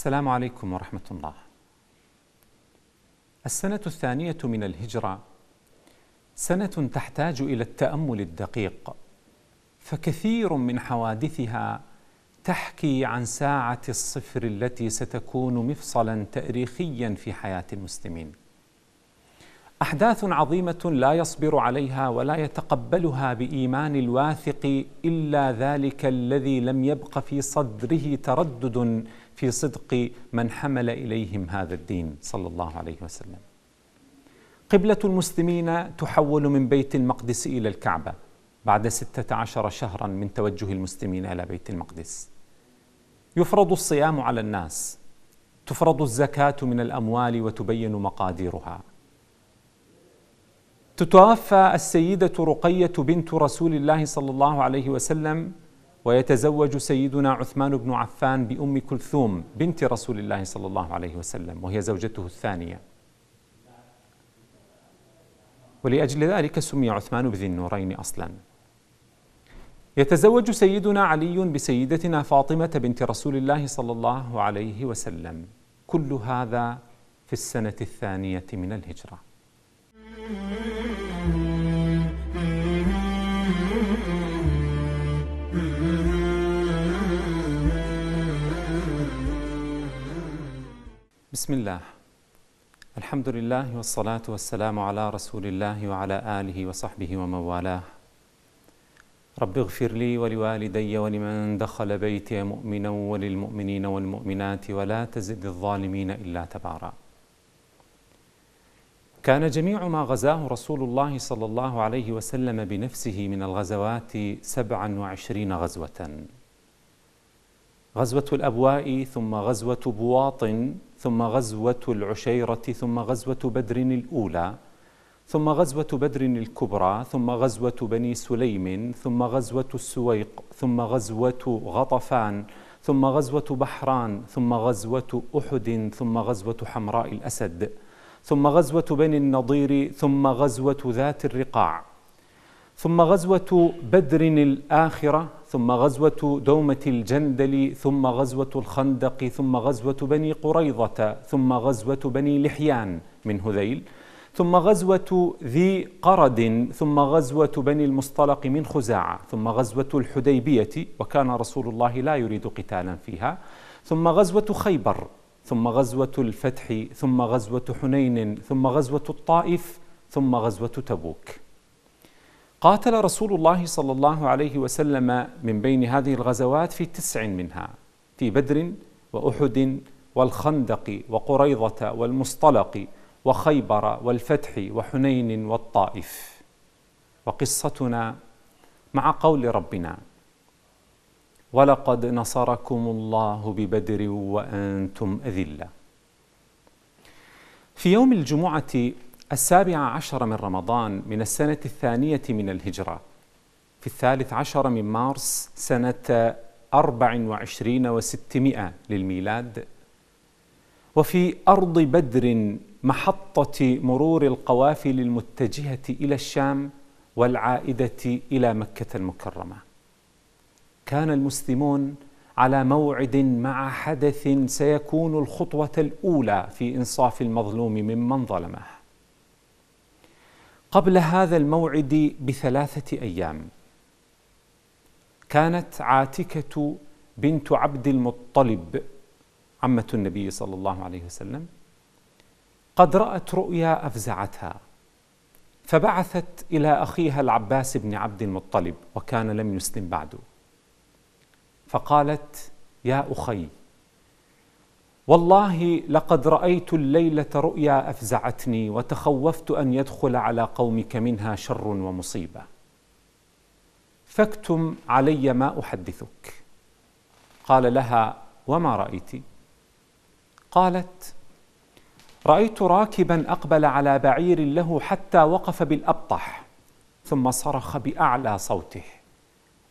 السلام عليكم ورحمة الله. السنة الثانية من الهجرة سنة تحتاج إلى التأمل الدقيق، فكثير من حوادثها تحكي عن ساعة الصفر التي ستكون مفصلا تاريخيا في حياة المسلمين. احداث عظيمه لا يصبر عليها ولا يتقبلها بايمان الواثق الا ذلك الذي لم يبق في صدره تردد في صدق من حمل اليهم هذا الدين صلى الله عليه وسلم. قبله المسلمين تحول من بيت المقدس الى الكعبه بعد 16 شهرا من توجه المسلمين الى بيت المقدس. يفرض الصيام على الناس تفرض الزكاه من الاموال وتبين مقاديرها تتوفى السيدة رقية بنت رسول الله صلى الله عليه وسلم ويتزوج سيدنا عثمان بن عفان بأم كلثوم بنت رسول الله صلى الله عليه وسلم وهي زوجته الثانية ولأجل ذلك سمي عثمان بذي النورين أصلا يتزوج سيدنا علي بسيدتنا فاطمة بنت رسول الله صلى الله عليه وسلم كل هذا في السنة الثانية من الهجرة بسم الله الحمد لله والصلاة والسلام على رسول الله وعلى آله وصحبه ومن والاه رب اغفر لي ولوالدي ولمن دخل بيتي مؤمنا وللمؤمنين والمؤمنات ولا تزد الظالمين إلا تبارا كان جميع ما غزاه رسول الله صلى الله عليه وسلم بنفسه من الغزوات سبعا وعشرين غزوة غزوة الأبواء ثم غزوة بواطن ثم غزوة العشيرة ثم غزوة بدر الأولى ثم غزوة بدر الكبرى ثم غزوة بني سليم ثم غزوة السويق ثم غزوة غطفان ثم غزوة بحران ثم غزوة أحد ثم غزوة حمراء الأسد ثم غزوة بني النضير ثم غزوة ذات الرقاع ثم غزوة بدر الآخرة ثم غزوة دومة الجندل ثم غزوة الخندق ثم غزوة بني قريظة ثم غزوة بني لحيان من هذيل ثم غزوة ذي قرد ثم غزوة بني المصطلق من خزاعة ثم غزوة الحديبية وكان رسول الله لا يريد قتالا فيها ثم غزوة خيبر ثم غزوة الفتح ثم غزوة حنين ثم غزوة الطائف ثم غزوة تبوك قاتل رسول الله صلى الله عليه وسلم من بين هذه الغزوات في تسع منها في بدر واحد والخندق وقريضه والمصطلق وخيبر والفتح وحنين والطائف وقصتنا مع قول ربنا ولقد نصركم الله ببدر وانتم اذله في يوم الجمعه السابعة عشر من رمضان من السنة الثانية من الهجرة في الثالث عشر من مارس سنة أربع وعشرين وستمائة للميلاد وفي أرض بدر محطة مرور القوافل المتجهة إلى الشام والعائدة إلى مكة المكرمة كان المسلمون على موعد مع حدث سيكون الخطوة الأولى في إنصاف المظلوم ممن ظلمه قبل هذا الموعد بثلاثه ايام كانت عاتكه بنت عبد المطلب عمه النبي صلى الله عليه وسلم قد رات رؤيا افزعتها فبعثت الى اخيها العباس بن عبد المطلب وكان لم يسلم بعد فقالت يا اخي والله لقد رايت الليله رؤيا افزعتني وتخوفت ان يدخل على قومك منها شر ومصيبه فاكتم علي ما احدثك قال لها وما رايت قالت رايت راكبا اقبل على بعير له حتى وقف بالابطح ثم صرخ باعلى صوته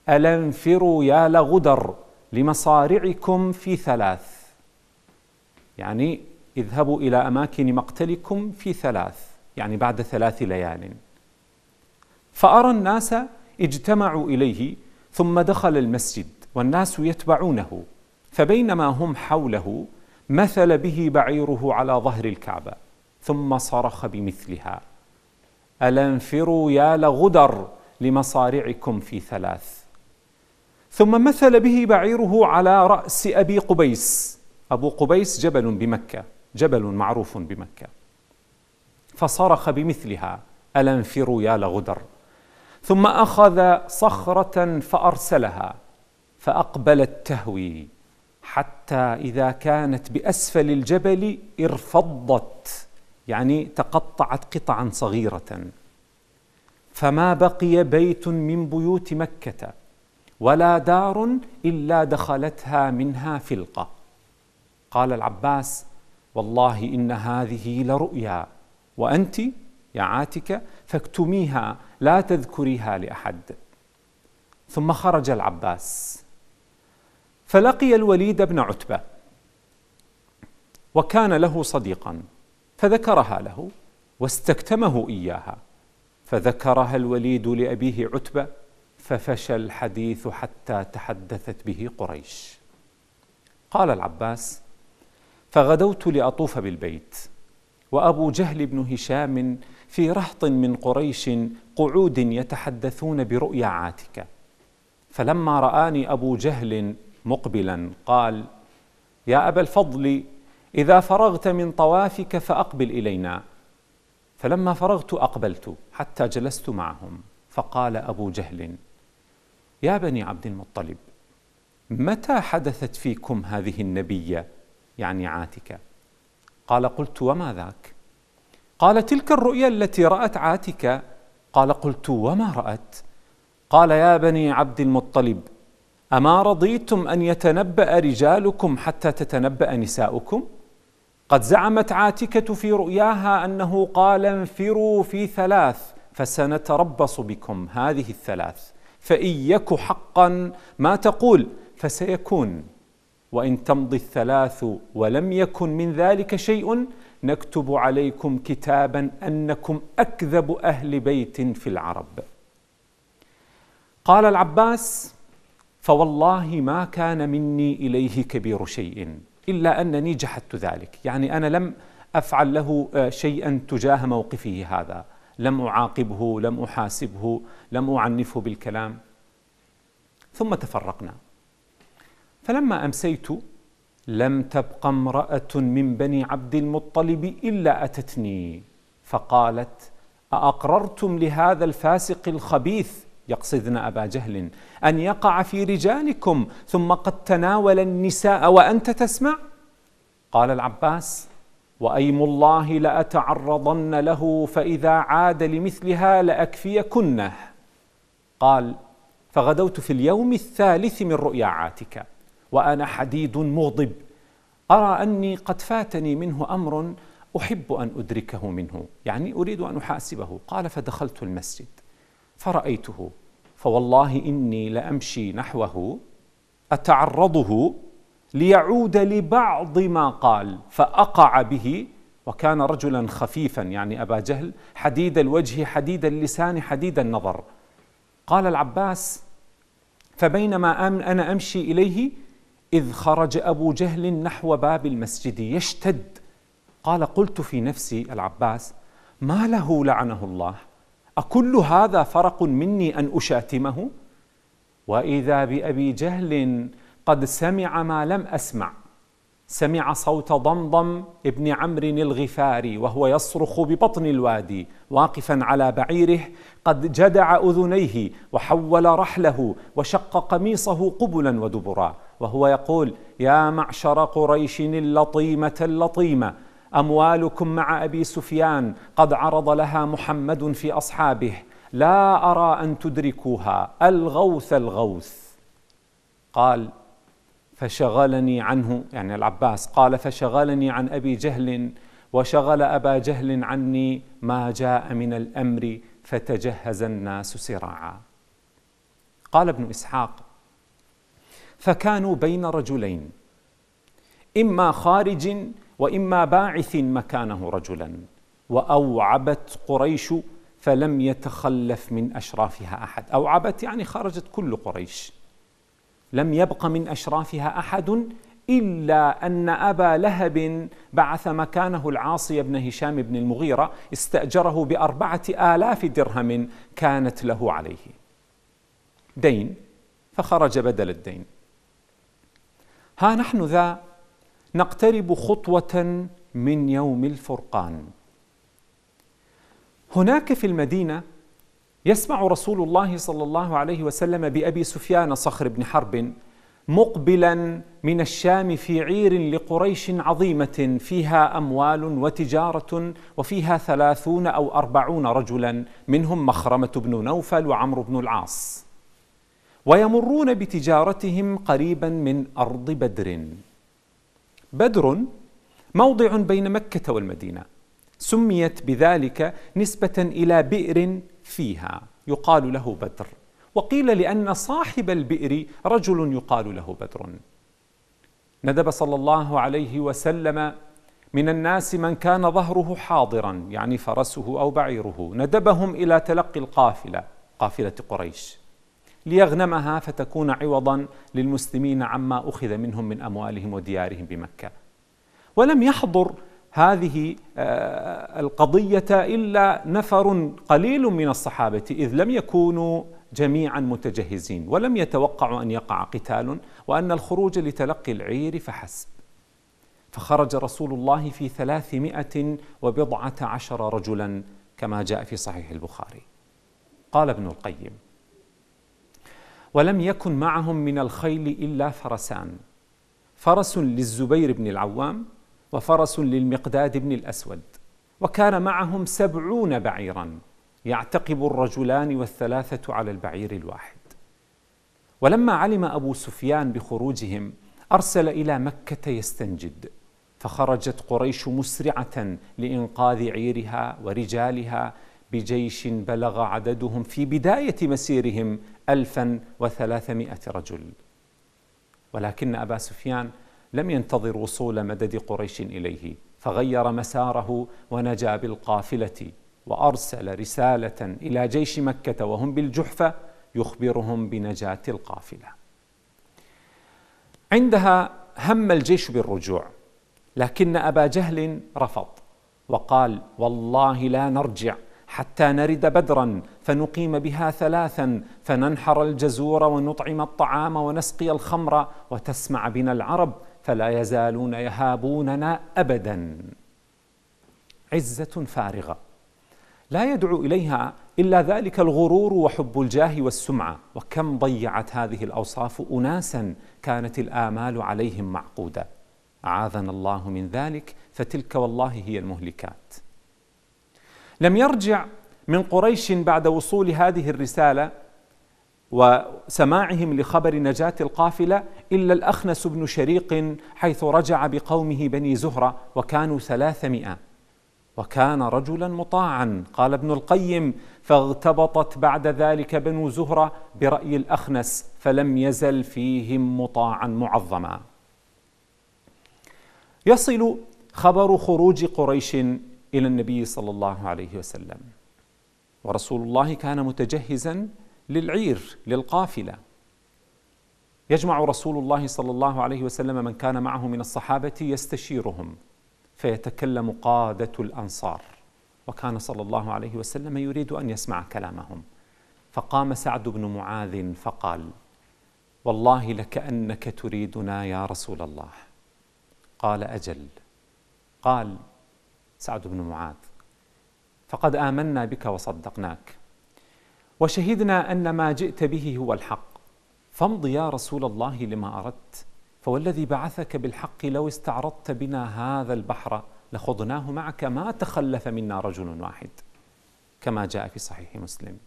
الا انفروا يا لغدر لمصارعكم في ثلاث يعني اذهبوا إلى أماكن مقتلكم في ثلاث يعني بعد ثلاث ليال فأرى الناس اجتمعوا إليه ثم دخل المسجد والناس يتبعونه فبينما هم حوله مثل به بعيره على ظهر الكعبة ثم صرخ بمثلها ألا انفروا يا لغدر لمصارعكم في ثلاث ثم مثل به بعيره على رأس أبي قبيس أبو قبيس جبل بمكة جبل معروف بمكة فصرخ بمثلها ألا انفروا يا لغدر ثم أخذ صخرة فأرسلها فأقبلت تهوي حتى إذا كانت بأسفل الجبل ارفضت يعني تقطعت قطعا صغيرة فما بقي بيت من بيوت مكة ولا دار إلا دخلتها منها فلقة قال العباس والله إن هذه لرؤيا وأنت يا عاتكة فاكتميها لا تذكريها لأحد ثم خرج العباس فلقي الوليد بن عتبة وكان له صديقا فذكرها له واستكتمه إياها فذكرها الوليد لأبيه عتبة ففشى الحديث حتى تحدثت به قريش قال العباس فغدوت لأطوف بالبيت وأبو جهل بن هشام في رهط من قريش قعود يتحدثون برؤيا عاتكة فلما رآني أبو جهل مقبلا قال يا أبا الفضل إذا فرغت من طوافك فأقبل إلينا فلما فرغت أقبلت حتى جلست معهم فقال أبو جهل يا بني عبد المطلب متى حدثت فيكم هذه النبيه يعني عاتكة قال قلت وما ذاك قال تلك الرؤيا التي رأت عاتكة قال قلت وما رأت قال يا بني عبد المطلب أما رضيتم أن يتنبأ رجالكم حتى تتنبأ نساؤكم قد زعمت عاتكة في رؤياها أنه قال انفروا في ثلاث فسنتربص بكم هذه الثلاث فإن يك حقا ما تقول فسيكون وإن تمضي الثلاث ولم يكن من ذلك شيء نكتب عليكم كتابا أنكم أكذب أهل بيت في العرب قال العباس فوالله ما كان مني إليه كبير شيء إلا أنني جحدت ذلك يعني أنا لم أفعل له آه، شيئا تجاه موقفه هذا لم أعاقبه لم أحاسبه لم أعنفه بالكلام ثم تفرقنا فلما امسيت لم تبق امراه من بني عبد المطلب الا اتتني فقالت ااقررتم لهذا الفاسق الخبيث يقصدن ابا جهل ان يقع في رجالكم ثم قد تناول النساء وانت تسمع قال العباس وايم الله لاتعرضن له فاذا عاد لمثلها لاكفيكنه قال فغدوت في اليوم الثالث من رؤيا عاتكه وأنا حديد مغضب أرى أني قد فاتني منه أمر أحب أن أدركه منه يعني أريد أن أحاسبه قال فدخلت المسجد فرأيته فوالله إني لأمشي نحوه أتعرضه ليعود لبعض ما قال فأقع به وكان رجلا خفيفا يعني أبا جهل حديد الوجه حديد اللسان حديد النظر قال العباس فبينما أنا أمشي إليه إذ خرج أبو جهل نحو باب المسجد يشتد قال قلت في نفسي العباس ما له لعنه الله أكل هذا فرق مني أن أشاتمه وإذا بأبي جهل قد سمع ما لم أسمع سمع صوت ضمضم ابن عمرو الغفاري وهو يصرخ ببطن الوادي واقفا على بعيره قد جدع اذنيه وحول رحله وشق قميصه قبلا ودبرا وهو يقول يا معشر قريش اللطيمه اللطيمه اموالكم مع ابي سفيان قد عرض لها محمد في اصحابه لا ارى ان تدركوها الغوث الغوث قال فشغلني عنه يعني العباس قال فشغلني عن أبي جهل وشغل أبا جهل عني ما جاء من الأمر فتجهز الناس سراعا قال ابن إسحاق فكانوا بين رجلين إما خارج وإما باعث مكانه رجلا وأوعبت قريش فلم يتخلف من أشرافها أحد أوعبت يعني خرجت كل قريش لم يبق من أشرافها أحد إلا أن أبا لهب بعث مكانه العاصي بن هشام بن المغيرة استأجره بأربعة آلاف درهم كانت له عليه دين فخرج بدل الدين ها نحن ذا نقترب خطوة من يوم الفرقان هناك في المدينة يسمع رسول الله صلى الله عليه وسلم بأبي سفيان صخر بن حرب مقبلا من الشام في عير لقريش عظيمة فيها أموال وتجارة وفيها ثلاثون أو أربعون رجلا منهم مخرمة بن نوفل وعمرو بن العاص ويمرون بتجارتهم قريبا من أرض بدر بدر موضع بين مكة والمدينة سميت بذلك نسبة إلى بئر فيها يقال له بدر وقيل لأن صاحب البئر رجل يقال له بدر ندب صلى الله عليه وسلم من الناس من كان ظهره حاضرا يعني فرسه أو بعيره ندبهم إلى تلقي القافلة قافلة قريش ليغنمها فتكون عوضا للمسلمين عما أخذ منهم من أموالهم وديارهم بمكة ولم يحضر هذه آه، القضية إلا نفر قليل من الصحابة إذ لم يكونوا جميعا متجهزين ولم يتوقعوا أن يقع قتال وأن الخروج لتلقي العير فحسب فخرج رسول الله في ثلاثمائة وبضعة عشر رجلا كما جاء في صحيح البخاري قال ابن القيم ولم يكن معهم من الخيل إلا فرسان فرس للزبير بن العوام وفرس للمقداد بن الأسود وكان معهم سبعون بعيرا يعتقب الرجلان والثلاثة على البعير الواحد ولما علم أبو سفيان بخروجهم أرسل إلى مكة يستنجد فخرجت قريش مسرعة لإنقاذ عيرها ورجالها بجيش بلغ عددهم في بداية مسيرهم ألفا وثلاثمائة رجل ولكن أبا سفيان لم ينتظر وصول مدد قريش اليه فغير مساره ونجا بالقافله وارسل رساله الى جيش مكه وهم بالجحفه يخبرهم بنجاه القافله عندها هم الجيش بالرجوع لكن ابا جهل رفض وقال والله لا نرجع حتى نرد بدرا فنقيم بها ثلاثا فننحر الجزور ونطعم الطعام ونسقي الخمر وتسمع بنا العرب فلا يزالون يهابوننا ابدا عزه فارغه لا يدعو اليها الا ذلك الغرور وحب الجاه والسمعه وكم ضيعت هذه الاوصاف اناسا كانت الامال عليهم معقوده اعاذنا الله من ذلك فتلك والله هي المهلكات لم يرجع من قريش بعد وصول هذه الرساله وسماعهم لخبر نجاة القافلة إلا الأخنس بن شريق حيث رجع بقومه بني زهرة وكانوا ثلاثمائة وكان رجلا مطاعا قال ابن القيم فاغتبطت بعد ذلك بنو زهرة برأي الأخنس فلم يزل فيهم مطاعا معظما يصل خبر خروج قريش إلى النبي صلى الله عليه وسلم ورسول الله كان متجهزا للعير للقافله يجمع رسول الله صلى الله عليه وسلم من كان معه من الصحابه يستشيرهم فيتكلم قاده الانصار وكان صلى الله عليه وسلم يريد ان يسمع كلامهم فقام سعد بن معاذ فقال والله لكانك تريدنا يا رسول الله قال اجل قال سعد بن معاذ فقد امنا بك وصدقناك وشهدنا أن ما جئت به هو الحق فامض يا رسول الله لما أردت فوالذي بعثك بالحق لو استعرضت بنا هذا البحر لخضناه معك ما تخلف منا رجل واحد كما جاء في صحيح مسلم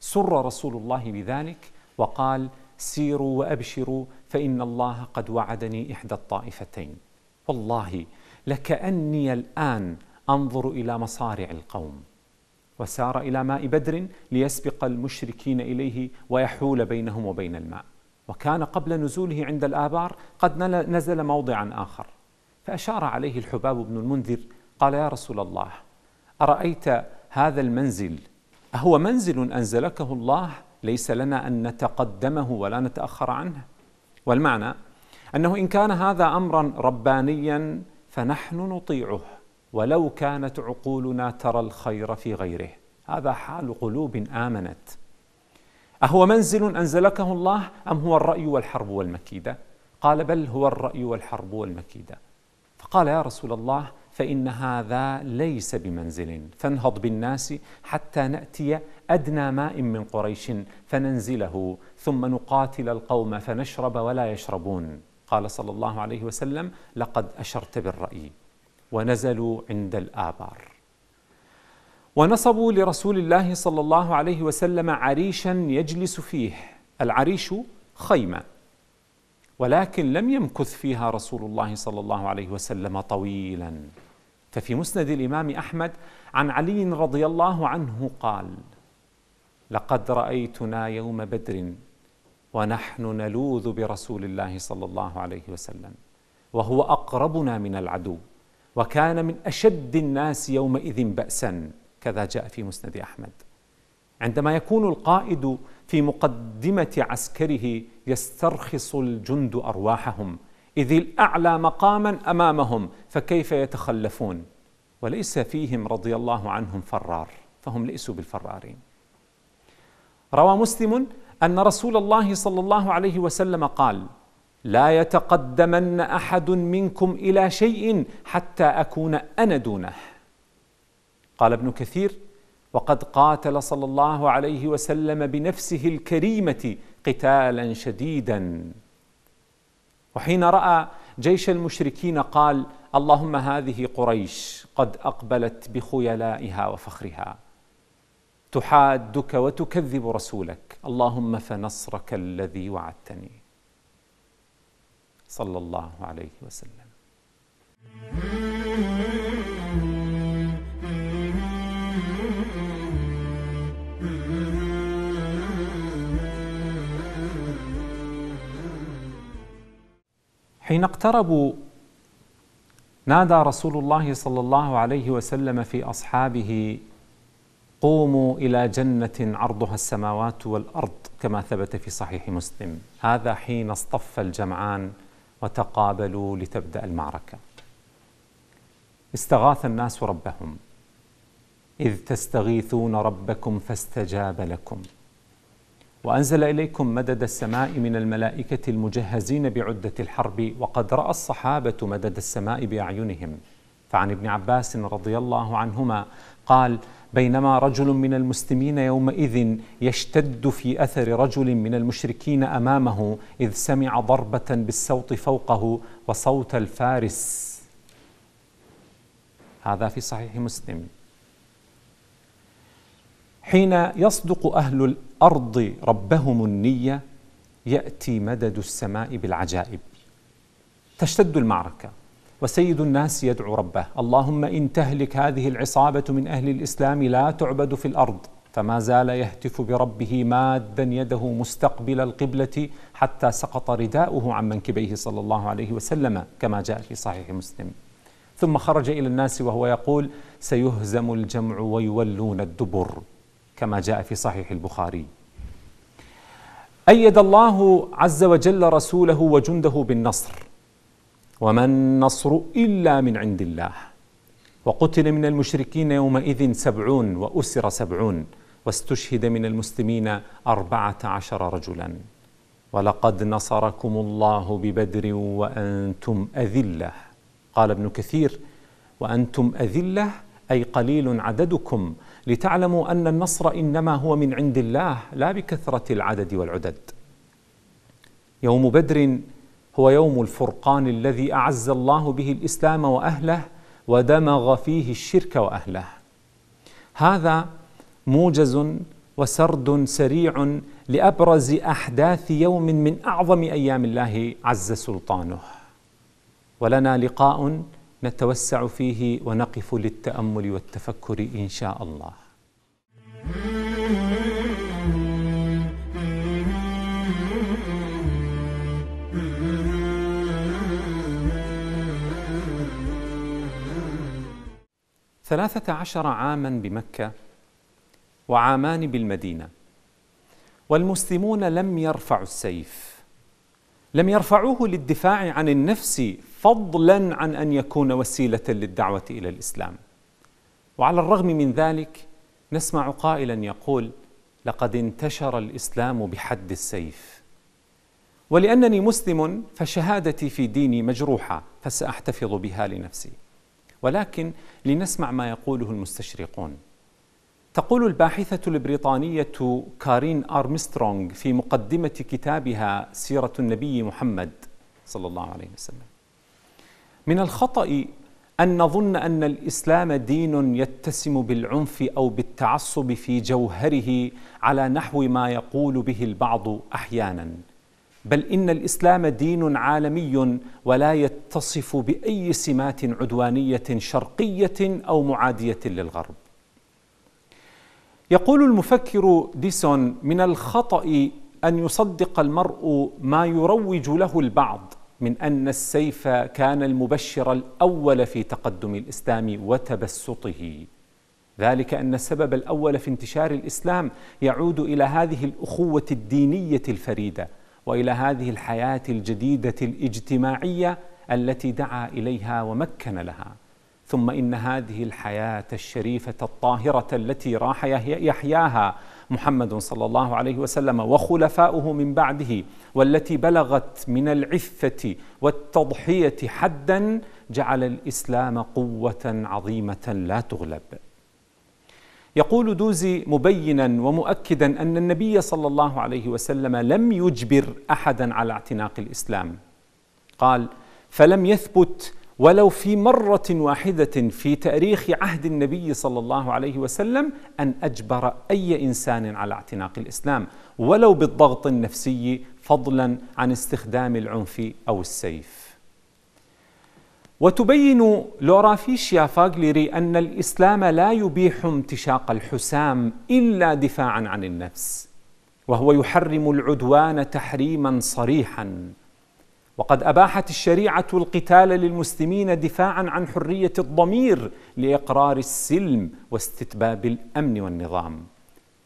سر رسول الله بذلك وقال سيروا وابشروا فان الله قد وعدني احدى الطائفتين والله لكاني الان انظر الى مصارع القوم وسار إلى ماء بدر ليسبق المشركين إليه ويحول بينهم وبين الماء وكان قبل نزوله عند الآبار قد نزل موضعا آخر فأشار عليه الحباب بن المنذر قال يا رسول الله أرأيت هذا المنزل أهو منزل أنزلكه الله ليس لنا أن نتقدمه ولا نتأخر عنه والمعنى أنه إن كان هذا أمرا ربانيا فنحن نطيعه ولو كانت عقولنا ترى الخير في غيره هذا حال قلوب امنت اهو منزل انزلكه الله ام هو الراي والحرب والمكيده قال بل هو الراي والحرب والمكيده فقال يا رسول الله فان هذا ليس بمنزل فانهض بالناس حتى ناتي ادنى ماء من قريش فننزله ثم نقاتل القوم فنشرب ولا يشربون قال صلى الله عليه وسلم لقد اشرت بالراي ونزلوا عند الآبار ونصبوا لرسول الله صلى الله عليه وسلم عريشا يجلس فيه العريش خيمة ولكن لم يمكث فيها رسول الله صلى الله عليه وسلم طويلا ففي مسند الإمام أحمد عن علي رضي الله عنه قال لقد رأيتنا يوم بدر ونحن نلوذ برسول الله صلى الله عليه وسلم وهو أقربنا من العدو وكان من أشد الناس يومئذ بأسا كذا جاء في مسند أحمد عندما يكون القائد في مقدمة عسكره يسترخص الجند أرواحهم إذ الأعلى مقاما أمامهم فكيف يتخلفون وليس فيهم رضي الله عنهم فرار فهم ليسوا بالفرارين روى مسلم أن رسول الله صلى الله عليه وسلم قال لا يتقدمن احد منكم الى شيء حتى اكون انا دونه قال ابن كثير وقد قاتل صلى الله عليه وسلم بنفسه الكريمه قتالا شديدا وحين راى جيش المشركين قال اللهم هذه قريش قد اقبلت بخيلائها وفخرها تحادك وتكذب رسولك اللهم فنصرك الذي وعدتني صلى الله عليه وسلم حين اقتربوا نادى رسول الله صلى الله عليه وسلم في اصحابه قوموا الى جنه عرضها السماوات والارض كما ثبت في صحيح مسلم هذا حين اصطف الجمعان وتقابلوا لتبدأ المعركة استغاث الناس ربهم إذ تستغيثون ربكم فاستجاب لكم وأنزل إليكم مدد السماء من الملائكة المجهزين بعدة الحرب وقد رأى الصحابة مدد السماء بأعينهم فعن ابن عباس رضي الله عنهما قال: بينما رجل من المسلمين يومئذ يشتد في اثر رجل من المشركين امامه اذ سمع ضربه بالسوط فوقه وصوت الفارس هذا في صحيح مسلم حين يصدق اهل الارض ربهم النيه ياتي مدد السماء بالعجائب تشتد المعركه وسيد الناس يدعو ربه اللهم إن تهلك هذه العصابة من أهل الإسلام لا تعبد في الأرض فما زال يهتف بربه مادا يده مستقبل القبلة حتى سقط رداؤه عن منكبيه صلى الله عليه وسلم كما جاء في صحيح مسلم ثم خرج إلى الناس وهو يقول سيهزم الجمع ويولون الدبر كما جاء في صحيح البخاري أيد الله عز وجل رسوله وجنده بالنصر وما النصر إلا من عند الله وقتل من المشركين يومئذ سبعون وأسر سبعون واستشهد من المسلمين أربعة عشر رجلا ولقد نصركم الله ببدر وأنتم أذلة قال ابن كثير وأنتم أذلة أي قليل عددكم لتعلموا أن النصر إنما هو من عند الله لا بكثرة العدد والعدد يوم بدر هو يوم الفرقان الذي أعز الله به الإسلام وأهله ودمغ فيه الشرك وأهله هذا موجز وسرد سريع لأبرز أحداث يوم من أعظم أيام الله عز سلطانه ولنا لقاء نتوسع فيه ونقف للتأمل والتفكر إن شاء الله. ثلاثة عشر عاما بمكة وعامان بالمدينة والمسلمون لم يرفعوا السيف لم يرفعوه للدفاع عن النفس فضلا عن أن يكون وسيلة للدعوة إلى الإسلام وعلى الرغم من ذلك نسمع قائلا يقول لقد انتشر الإسلام بحد السيف ولأنني مسلم فشهادتي في ديني مجروحة فسأحتفظ بها لنفسي ولكن لنسمع ما يقوله المستشرقون تقول الباحثة البريطانية كارين أرمسترونغ في مقدمة كتابها سيرة النبي محمد صلى الله عليه وسلم من الخطأ أن نظن أن الإسلام دين يتسم بالعنف أو بالتعصب في جوهره على نحو ما يقول به البعض أحيانا بل ان الاسلام دين عالمي ولا يتصف باي سمات عدوانيه شرقيه او معاديه للغرب يقول المفكر ديسون من الخطا ان يصدق المرء ما يروج له البعض من ان السيف كان المبشر الاول في تقدم الاسلام وتبسطه ذلك ان السبب الاول في انتشار الاسلام يعود الى هذه الاخوه الدينيه الفريده والى هذه الحياه الجديده الاجتماعيه التي دعا اليها ومكن لها ثم ان هذه الحياه الشريفه الطاهره التي راح يحياها محمد صلى الله عليه وسلم وخلفاؤه من بعده والتي بلغت من العفه والتضحيه حدا جعل الاسلام قوه عظيمه لا تغلب يقول دوزي مبينا ومؤكدا أن النبي صلى الله عليه وسلم لم يجبر أحدا على اعتناق الإسلام قال فلم يثبت ولو في مرة واحدة في تاريخ عهد النبي صلى الله عليه وسلم أن أجبر أي إنسان على اعتناق الإسلام ولو بالضغط النفسي فضلا عن استخدام العنف أو السيف وتبين لورا فيشيا فاغليري أن الإسلام لا يبيح امتشاق الحسام إلا دفاعا عن النفس وهو يحرم العدوان تحريما صريحا وقد أباحت الشريعة القتال للمسلمين دفاعا عن حرية الضمير لإقرار السلم واستتباب الأمن والنظام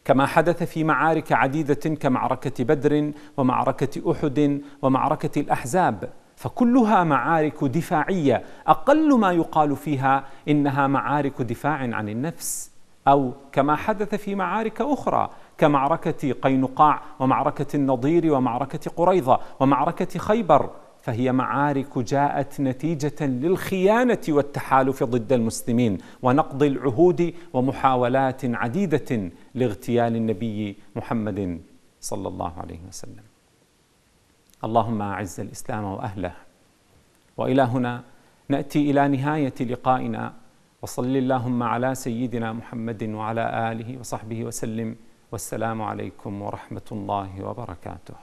كما حدث في معارك عديدة كمعركة بدر ومعركة أحد ومعركة الأحزاب فكلها معارك دفاعيه اقل ما يقال فيها انها معارك دفاع عن النفس او كما حدث في معارك اخرى كمعركه قينقاع ومعركه النضير ومعركه قريظه ومعركه خيبر فهي معارك جاءت نتيجه للخيانه والتحالف ضد المسلمين ونقض العهود ومحاولات عديده لاغتيال النبي محمد صلى الله عليه وسلم اللهم اعز الاسلام واهله والى هنا ناتي الى نهايه لقائنا وصل اللهم على سيدنا محمد وعلى اله وصحبه وسلم والسلام عليكم ورحمه الله وبركاته